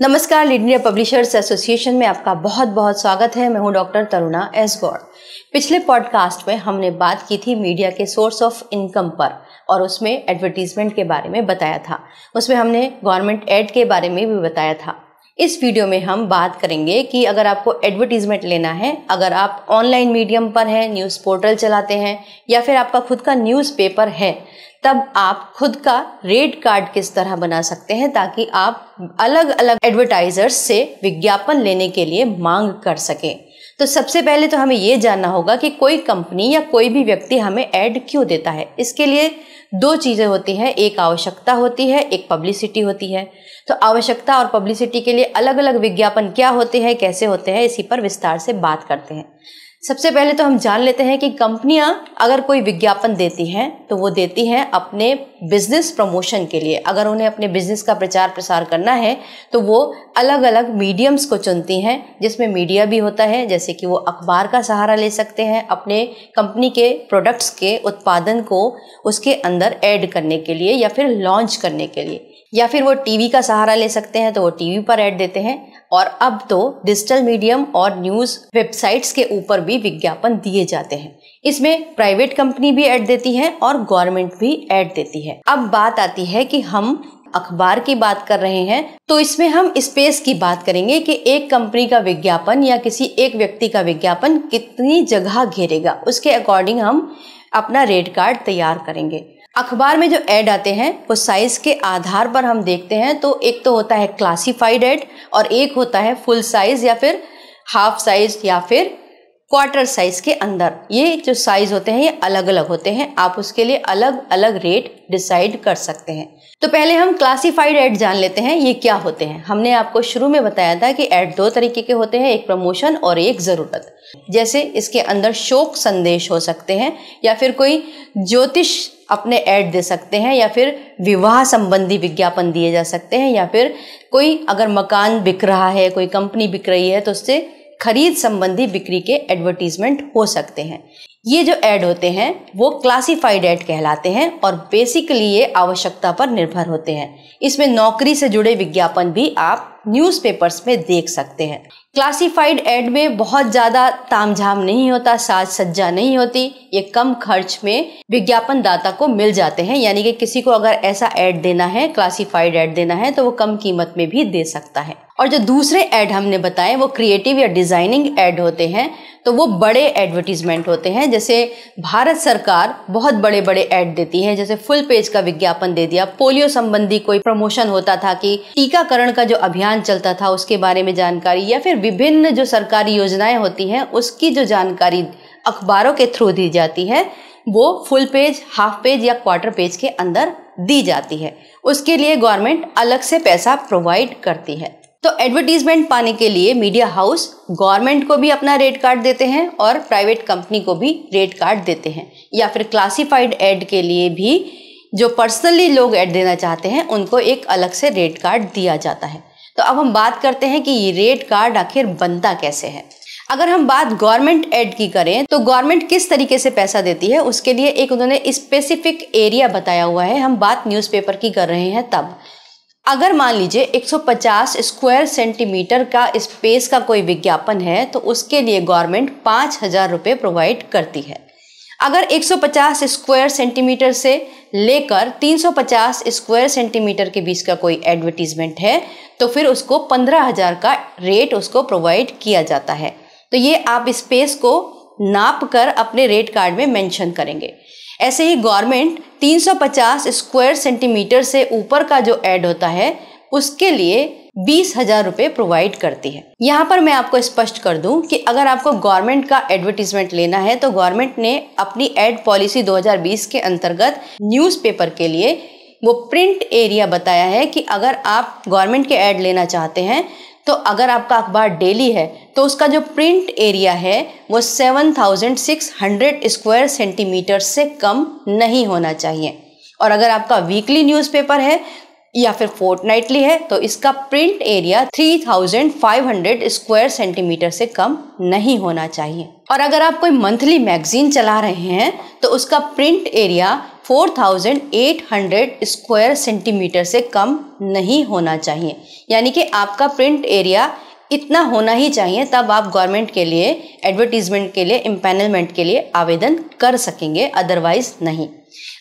नमस्कार lead India publishers association में आपका बहुत बहुत स्वागत है मैं हूं डॉक्टर तरुणा एस गौड़ पिछले पॉडकास्ट में हमने बात की थी मीडिया के सोर्स ऑफ इनकम पर और उसमें एडवर्टीजमेंट के बारे में बताया था उसमें हमने गवर्नमेंट एड के बारे में भी बताया था इस वीडियो में हम बात करेंगे कि अगर आपको एडवर्टीजमेंट लेना है अगर आप ऑनलाइन मीडियम पर हैं न्यूज़ पोर्टल चलाते हैं या फिर आपका खुद का न्यूज़पेपर है तब आप खुद का रेड कार्ड किस तरह बना सकते हैं ताकि आप अलग अलग एडवर्टाइजर्स से विज्ञापन लेने के लिए मांग कर सकें तो सबसे पहले तो हमें ये जानना होगा कि कोई कंपनी या कोई भी व्यक्ति हमें ऐड क्यों देता है इसके लिए दो चीज़ें होती हैं एक आवश्यकता होती है एक पब्लिसिटी होती है तो आवश्यकता और पब्लिसिटी के लिए अलग अलग विज्ञापन क्या होते हैं कैसे होते हैं इसी पर विस्तार से बात करते हैं सबसे पहले तो हम जान लेते हैं कि कंपनियां अगर कोई विज्ञापन देती हैं तो वो देती हैं अपने बिजनेस प्रमोशन के लिए अगर उन्हें अपने बिजनेस का प्रचार प्रसार करना है तो वो अलग अलग मीडियम्स को चुनती हैं जिसमें मीडिया भी होता है जैसे कि वो अखबार का सहारा ले सकते हैं अपने कंपनी के प्रोडक्ट्स के उत्पादन को उसके अंदर ऐड करने के लिए या फिर लॉन्च करने के लिए या फिर वो टीवी का सहारा ले सकते हैं तो वो टीवी पर ऐड देते हैं और अब तो डिजिटल मीडियम और न्यूज़ वेबसाइट्स के ऊपर भी विज्ञापन दिए जाते हैं इसमें प्राइवेट कंपनी भी ऐड देती है और गवर्नमेंट भी ऐड देती है अब बात आती है कि हम अखबार की बात कर रहे हैं तो इसमें हम स्पेस की बात करेंगे कि एक कंपनी का विज्ञापन या किसी एक व्यक्ति का विज्ञापन कितनी जगह घेरेगा उसके अकॉर्डिंग हम अपना रेड कार्ड तैयार करेंगे अखबार में जो ऐड आते हैं वो साइज़ के आधार पर हम देखते हैं तो एक तो होता है क्लासिफाइड ऐड और एक होता है फुल साइज़ या फिर हाफ साइज़ या फिर क्वार्टर साइज़ के अंदर ये जो साइज़ होते हैं ये अलग अलग होते हैं आप उसके लिए अलग अलग रेट डिसाइड कर सकते हैं तो पहले हम क्लासिफाइड ऐड जान लेते हैं ये क्या होते हैं हमने आपको शुरू में बताया था कि ऐड दो तरीके के होते हैं एक प्रमोशन और एक ज़रूरत जैसे इसके अंदर शोक संदेश हो सकते हैं या फिर कोई ज्योतिष अपने ऐड दे सकते हैं या फिर विवाह संबंधी विज्ञापन दिए जा सकते हैं या फिर कोई अगर मकान बिक रहा है कोई कंपनी बिक रही है तो उससे खरीद संबंधी बिक्री के एडवर्टीजमेंट हो सकते हैं ये जो ऐड होते हैं वो क्लासिफाइड ऐड कहलाते हैं और बेसिकली ये आवश्यकता पर निर्भर होते हैं इसमें नौकरी से जुड़े विज्ञापन भी आप न्यूज़पेपर्स में देख सकते हैं क्लासिफाइड एड में बहुत ज़्यादा तामझाम नहीं होता साज सज्जा नहीं होती ये कम खर्च में विज्ञापन दाता को मिल जाते हैं यानी कि किसी को अगर ऐसा ऐड देना है क्लासिफाइड ऐड देना है तो वो कम कीमत में भी दे सकता है और जो दूसरे ऐड हमने बताए वो क्रिएटिव या डिज़ाइनिंग ऐड होते हैं तो वो बड़े एडवर्टीजमेंट होते हैं जैसे भारत सरकार बहुत बड़े बड़े ऐड देती है जैसे फुल पेज का विज्ञापन दे दिया पोलियो संबंधी कोई प्रमोशन होता था कि टीकाकरण का जो अभियान अभियान चलता था उसके बारे में जानकारी या फिर विभिन्न जो सरकारी योजनाएं होती हैं उसकी जो जानकारी अखबारों के थ्रू दी जाती है वो फुल पेज हाफ पेज या क्वार्टर पेज के अंदर दी जाती है उसके लिए गवर्नमेंट अलग से पैसा प्रोवाइड करती है तो एडवर्टीजमेंट पाने के लिए मीडिया हाउस गवर्नमेंट को भी अपना रेट कार्ड देते हैं और प्राइवेट कंपनी को भी रेट कार्ड देते हैं या फिर क्लासिफाइड एड के लिए भी जो पर्सनली लोग ऐड देना चाहते हैं उनको एक अलग से रेट कार्ड दिया जाता है तो अब हम बात करते हैं कि ये रेट कार्ड आखिर बनता कैसे है अगर हम बात गवर्नमेंट एड की करें तो गवर्नमेंट किस तरीके से पैसा देती है उसके लिए एक उन्होंने स्पेसिफिक एरिया बताया हुआ है हम बात न्यूज़पेपर की कर रहे हैं तब अगर मान लीजिए 150 स्क्वायर सेंटीमीटर का स्पेस का कोई विज्ञापन है तो उसके लिए गवर्नमेंट पाँच हज़ार रुपये प्रोवाइड करती है अगर 150 स्क्वायर सेंटीमीटर से लेकर 350 स्क्वायर सेंटीमीटर के बीच का कोई एडवर्टीजमेंट है तो फिर उसको 15000 का रेट उसको प्रोवाइड किया जाता है तो ये आप स्पेस को नाप कर अपने रेट कार्ड में मेंशन करेंगे ऐसे ही गवर्नमेंट 350 स्क्वायर सेंटीमीटर से ऊपर का जो ऐड होता है उसके लिए बीस हजार रुपये प्रोवाइड करती है यहाँ पर मैं आपको स्पष्ट कर दूं कि अगर आपको गवर्नमेंट का एडवर्टीजमेंट लेना है तो गवर्नमेंट ने अपनी एड पॉलिसी 2020 के अंतर्गत न्यूज़पेपर के लिए वो प्रिंट एरिया बताया है कि अगर आप गवर्नमेंट के एड लेना चाहते हैं तो अगर आपका अखबार डेली है तो उसका जो प्रिंट एरिया है वो 7,600 स्क्वायर सेंटीमीटर से कम नहीं होना चाहिए और अगर आपका वीकली न्यूज़पेपर है या फिर फोर्टनाइटली है तो इसका प्रिंट एरिया 3500 स्क्वायर सेंटीमीटर से कम नहीं होना चाहिए और अगर आप कोई मंथली मैगजीन चला रहे हैं तो उसका प्रिंट एरिया 4800 स्क्वायर सेंटीमीटर से कम नहीं होना चाहिए यानी कि आपका प्रिंट एरिया इतना होना ही चाहिए तब आप गवर्नमेंट के लिए एडवर्टीज़मेंट के लिए एम्पेनलमेंट के लिए आवेदन कर सकेंगे अदरवाइज नहीं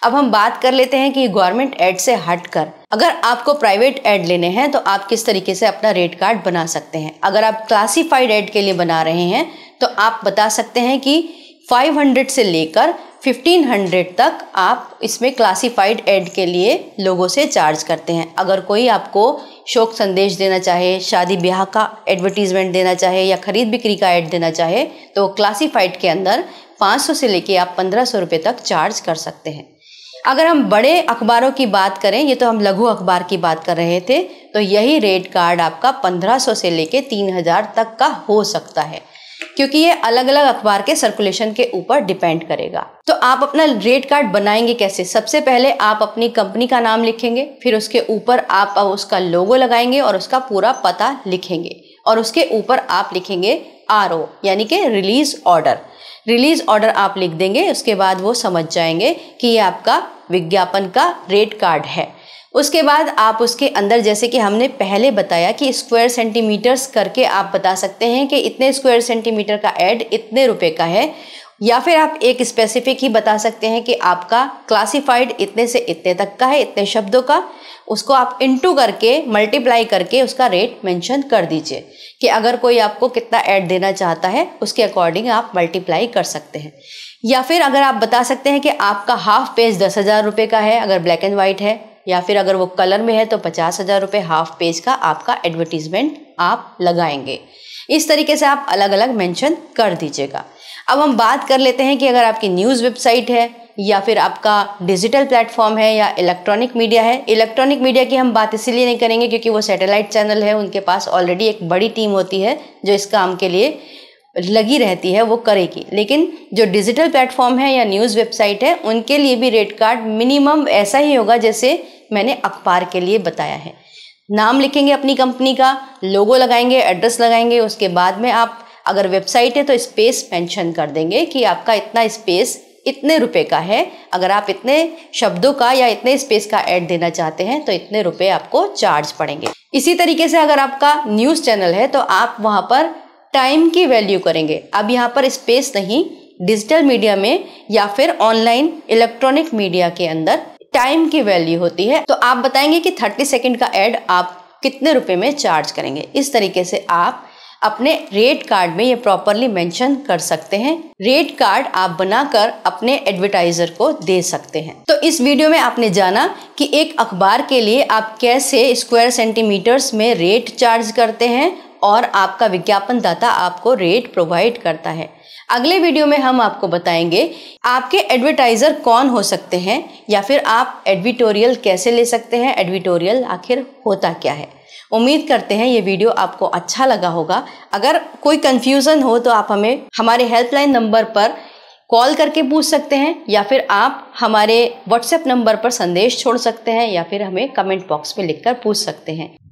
अब हम बात कर लेते हैं कि गवर्नमेंट एड से हटकर अगर आपको प्राइवेट एड लेने हैं तो आप किस तरीके से अपना रेट कार्ड बना सकते हैं अगर आप क्लासिफाइड एड के लिए बना रहे हैं तो आप बता सकते हैं कि 500 से लेकर 1500 तक आप इसमें क्लासिफाइड एड के लिए लोगों से चार्ज करते हैं अगर कोई आपको शोक संदेश देना चाहे शादी ब्याह का एडवर्टीज़मेंट देना चाहे या ख़रीद बिक्री का ऐड देना चाहे तो क्लासीफाइड के अंदर 500 से लेके आप पंद्रह सौ रुपये तक चार्ज कर सकते हैं अगर हम बड़े अखबारों की बात करें ये तो हम लघु अखबार की बात कर रहे थे तो यही रेट कार्ड आपका 1500 से लेके 3000 तक का हो सकता है क्योंकि ये अलग अलग अखबार के सर्कुलेशन के ऊपर डिपेंड करेगा तो आप अपना रेट कार्ड बनाएंगे कैसे सबसे पहले आप अपनी कंपनी का नाम लिखेंगे फिर उसके ऊपर आप उसका लोगो लगाएंगे और उसका पूरा पता लिखेंगे और उसके ऊपर आप लिखेंगे आर यानी कि रिलीज ऑर्डर रिलीज ऑर्डर आप लिख देंगे उसके बाद वो समझ जाएंगे कि ये आपका विज्ञापन का रेट कार्ड है उसके बाद आप उसके अंदर जैसे कि हमने पहले बताया कि स्क्वायर सेंटीमीटर्स करके आप बता सकते हैं कि इतने स्क्वायर सेंटीमीटर का एड इतने रुपए का है या फिर आप एक स्पेसिफिक ही बता सकते हैं कि आपका क्लासिफाइड इतने से इतने तक का है इतने शब्दों का उसको आप इंटू करके मल्टीप्लाई करके उसका रेट मेंशन कर दीजिए कि अगर कोई आपको कितना ऐड देना चाहता है उसके अकॉर्डिंग आप मल्टीप्लाई कर सकते हैं या फिर अगर आप बता सकते हैं कि आपका हाफ पेज दस हज़ार रुपये का है अगर ब्लैक एंड वाइट है या फिर अगर वो कलर में है तो पचास हज़ार रुपये हाफ पेज का आपका एडवर्टीजमेंट आप लगाएंगे इस तरीके से आप अलग अलग मेंशन कर दीजिएगा अब हम बात कर लेते हैं कि अगर आपकी न्यूज़ वेबसाइट है या फिर आपका डिजिटल प्लेटफॉर्म है या इलेक्ट्रॉनिक मीडिया है इलेक्ट्रॉनिक मीडिया की हम बात इसीलिए नहीं करेंगे क्योंकि वो सैटेलाइट चैनल है उनके पास ऑलरेडी एक बड़ी टीम होती है जो इस काम के लिए लगी रहती है वो करेगी लेकिन जो डिजिटल प्लेटफॉर्म है या न्यूज़ वेबसाइट है उनके लिए भी रेट कार्ड मिनिमम ऐसा ही होगा जैसे मैंने अखबार के लिए बताया है नाम लिखेंगे अपनी कंपनी का लोगो लगाएंगे एड्रेस लगाएंगे उसके बाद में आप अगर वेबसाइट है तो स्पेस मेंशन कर देंगे कि आपका इतना स्पेस इतने रुपए का है अगर आप इतने शब्दों का या इतने स्पेस का ऐड देना चाहते हैं तो इतने रुपए आपको चार्ज पड़ेंगे इसी तरीके से अगर आपका न्यूज़ चैनल है तो आप वहाँ पर टाइम की वैल्यू करेंगे अब यहाँ पर स्पेस नहीं डिजिटल मीडिया में या फिर ऑनलाइन इलेक्ट्रॉनिक मीडिया के अंदर टाइम की वैल्यू होती है तो आप बताएंगे कि थर्टी सेकेंड का एड आप कितने रुपए में चार्ज करेंगे इस तरीके से आप अपने रेट कार्ड में ये प्रॉपरली मेंशन कर सकते हैं रेट कार्ड आप बनाकर अपने एडवर्टाइजर को दे सकते हैं तो इस वीडियो में आपने जाना कि एक अखबार के लिए आप कैसे स्क्वायर सेंटीमीटर्स में रेट चार्ज करते हैं और आपका विज्ञापनदाता आपको रेट प्रोवाइड करता है अगले वीडियो में हम आपको बताएंगे आपके एडवर्टाइज़र कौन हो सकते हैं या फिर आप एडविटोरियल कैसे ले सकते हैं एडविटोरियल आखिर होता क्या है उम्मीद करते हैं ये वीडियो आपको अच्छा लगा होगा अगर कोई कन्फ्यूज़न हो तो आप हमें हमारे हेल्पलाइन नंबर पर कॉल करके पूछ सकते हैं या फिर आप हमारे व्हाट्सएप नंबर पर संदेश छोड़ सकते हैं या फिर हमें कमेंट बॉक्स में लिखकर पूछ सकते हैं